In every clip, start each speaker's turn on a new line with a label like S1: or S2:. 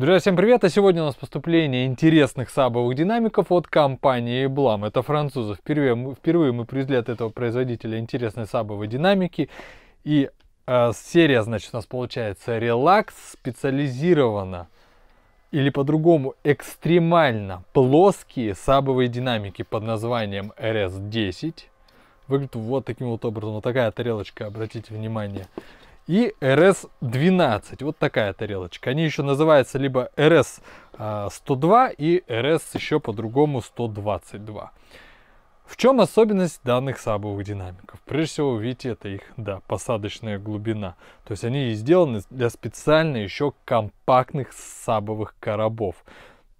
S1: Друзья, всем привет! А сегодня у нас поступление интересных сабовых динамиков от компании Blam. Это французы. Впервые мы, впервые мы привезли от этого производителя интересные сабовые динамики. И э, серия, значит, у нас получается релакс специализированно или по-другому экстремально плоские сабовые динамики под названием RS10. Выглядит вот таким вот образом. Вот такая тарелочка, обратите внимание и RS-12. Вот такая тарелочка. Они еще называются либо RS-102 а, и RS еще по-другому 122. В чем особенность данных сабовых динамиков? Прежде всего, видите, это их да, посадочная глубина. То есть они сделаны для специально еще компактных сабовых коробов.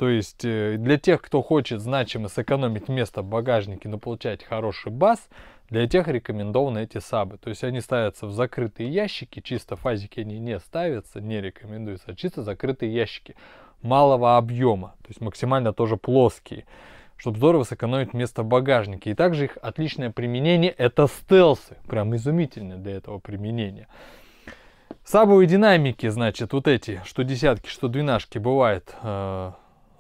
S1: То есть э, для тех, кто хочет значимо сэкономить место в багажнике, но получать хороший бас, для тех рекомендованы эти сабы. То есть они ставятся в закрытые ящики, чисто фазики они не ставятся, не рекомендуются. а чисто закрытые ящики малого объема, то есть максимально тоже плоские, чтобы здорово сэкономить место в багажнике. И также их отличное применение это стелсы, прям изумительно для этого применения. Сабовые динамики, значит, вот эти, что десятки, что двенашки, бывает э,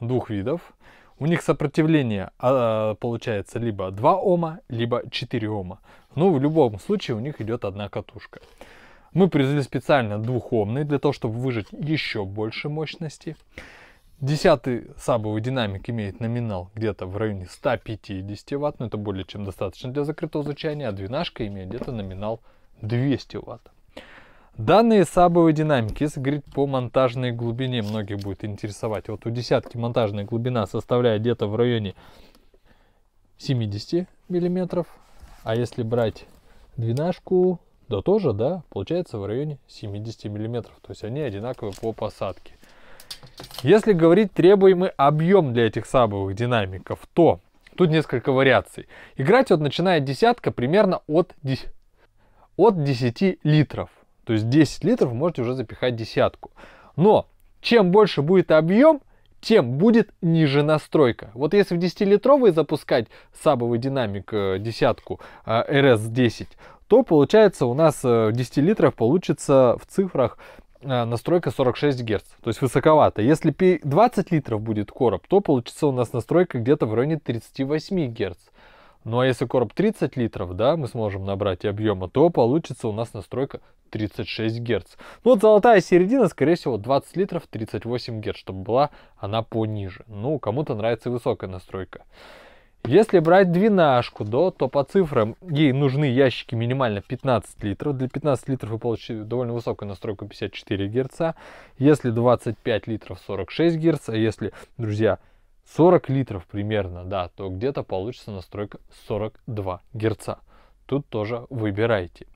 S1: двух видов. У них сопротивление а, получается либо 2 Ома, либо 4 Ома. Но ну, в любом случае у них идет одна катушка. Мы привезли специально двухомный, для того, чтобы выжать еще больше мощности. Десятый сабовый динамик имеет номинал где-то в районе 150 Вт, но это более чем достаточно для закрытого звучания, а двенашка имеет где-то номинал 200 Вт. Данные сабовой динамики, если говорить по монтажной глубине, многих будет интересовать. Вот у десятки монтажная глубина составляет где-то в районе 70 миллиметров. А если брать двенашку, да тоже, да, получается в районе 70 миллиметров. То есть они одинаковые по посадке. Если говорить требуемый объем для этих сабовых динамиков, то тут несколько вариаций. Играть вот начинает десятка примерно от, от 10 литров. То есть 10 литров можете уже запихать десятку. Но чем больше будет объем, тем будет ниже настройка. Вот если в 10-литровый запускать сабовый динамик э, десятку RS10, э, то получается у нас э, в 10 литров получится в цифрах настройка 46 Гц, то есть высоковато. Если 20 литров будет короб, то получится у нас настройка где-то в районе 38 Гц. Ну а если короб 30 литров, да, мы сможем набрать объема, то получится у нас настройка 36 Гц. Ну вот золотая середина, скорее всего, 20 литров 38 Гц, чтобы была она пониже. Ну, кому-то нравится высокая настройка. Если брать двенашку, да, то по цифрам ей нужны ящики минимально 15 литров. Для 15 литров вы получите довольно высокую настройку 54 Гц. Если 25 литров 46 Гц, а если, друзья, 40 литров примерно, да, то где-то получится настройка 42 Гц. Тут тоже выбирайте.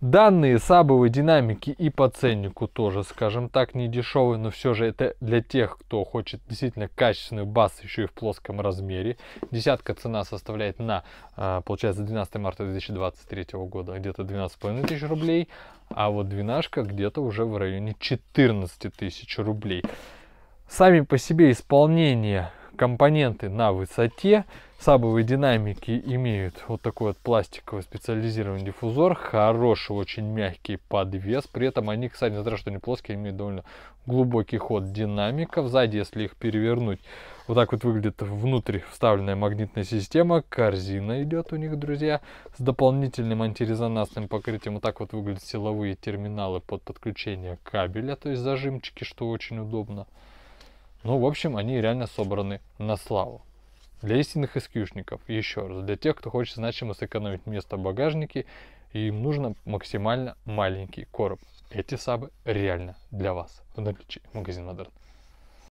S1: Данные сабовой динамики и по ценнику тоже, скажем так, не дешевые, но все же это для тех, кто хочет действительно качественный бас еще и в плоском размере. Десятка цена составляет на, а, получается, 12 марта 2023 года где-то 12,5 тысяч рублей, а вот двенашка где-то уже в районе 14 тысяч рублей. Сами по себе исполнение компоненты на высоте, Сабовые динамики имеют вот такой вот пластиковый специализированный диффузор, хороший, очень мягкий подвес, при этом они, кстати, несмотря что они плоские, имеют довольно глубокий ход динамиков. Сзади, если их перевернуть, вот так вот выглядит внутрь вставленная магнитная система, корзина идет у них, друзья, с дополнительным антирезонансным покрытием. Вот так вот выглядят силовые терминалы под подключение кабеля, то есть зажимчики, что очень удобно. Ну, в общем, они реально собраны на славу. Для истинных эскюшников, еще раз, для тех, кто хочет значимо сэкономить место в багажнике, им нужно максимально маленький короб. Эти сабы реально для вас в наличии магазин Модерн.